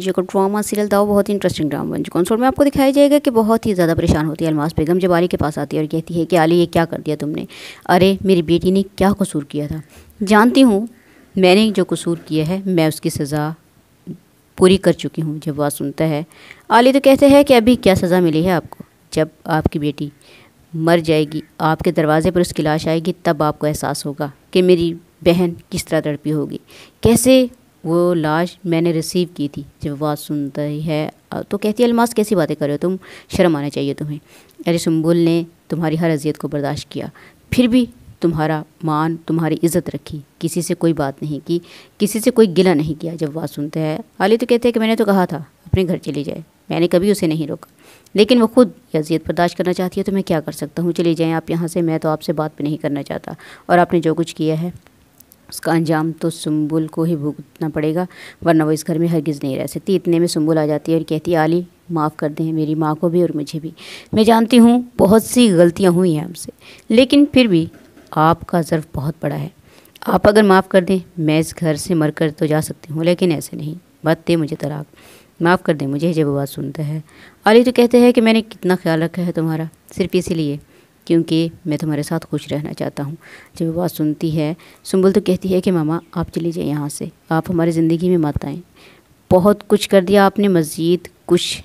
जो drama serial था वो बहुत ही इंटरेस्टिंग ड्रामा जो कॉन्सोल में आपको दिखाया जाएगा कि बहुत ही ज़्यादा परेशान होती है अलमास बेगम जब आली के पास आती है और कहती है कि आली ये क्या कर दिया तुमने अरे मेरी बेटी ने क्या कसूर किया था जानती हूँ मैंने जो कसूर किया है मैं उसकी सज़ा पूरी कर चुकी हूँ जब वह सुनता है आली तो कहते हैं कि अभी क्या सज़ा मिली है आपको जब आपकी बेटी मर जाएगी आपके दरवाजे पर उसकी लाश आएगी तब आपको एहसास होगा कि मेरी बहन किस तरह तड़पी होगी कैसे वो लाश मैंने रिसीव की थी जब आवाज़ सुनता ही है तो कहती है अलमास कैसी बातें कर रहे हो तुम शर्म आना चाहिए तुम्हें अरे सुम्बुल ने तुम्हारी हर अजियत को बर्दाश्त किया फिर भी तुम्हारा मान तुम्हारी इज्जत रखी किसी से कोई बात नहीं की किसी से कोई गिला नहीं किया जब आवाज़ सुनता है अली तो कहते हैं कि मैंने तो कहा था अपने घर चली जाए मैंने कभी उसे नहीं रोका लेकिन वो खुद अजियत बर्दाश्त करना चाहती है तो मैं क्या कर सकता हूँ चली जाएँ आप यहाँ से मैं तो आपसे बात भी नहीं करना चाहता और आपने जो कुछ किया है उसका अंजाम तो सुम्बुल को ही भुगतना पड़ेगा वरना वो इस घर में हरगिज़ नहीं रह सकती इतने में सुम्बुल आ जाती है और कहती है आली माफ़ कर दें मेरी माँ को भी और मुझे भी मैं जानती हूँ बहुत सी गलतियाँ हुई हैं हमसे लेकिन फिर भी आपका ज़र्फ़ बहुत बड़ा है आप अगर माफ़ कर दें मैं इस घर से मर कर तो जा सकती हूँ लेकिन ऐसे नहीं बात दे मुझे तलाक माफ़ कर दें मुझे जब आवाज़ सुनता है आली तो कहते हैं कि मैंने कितना ख्याल रखा है तुम्हारा सिर्फ इसीलिए क्योंकि मैं तुम्हारे साथ खुश रहना चाहता हूँ जब वह बात सुनती है सुम्बुल तो कहती है कि मामा आप चले जाए यहाँ से आप हमारी ज़िंदगी में मत आएँ बहुत कुछ कर दिया आपने मज़ीद कुछ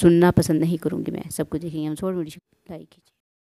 सुनना पसंद नहीं करूँगी मैं सब कुछ देखेंगे हम छोड़ वीडियो लाइक कीजिए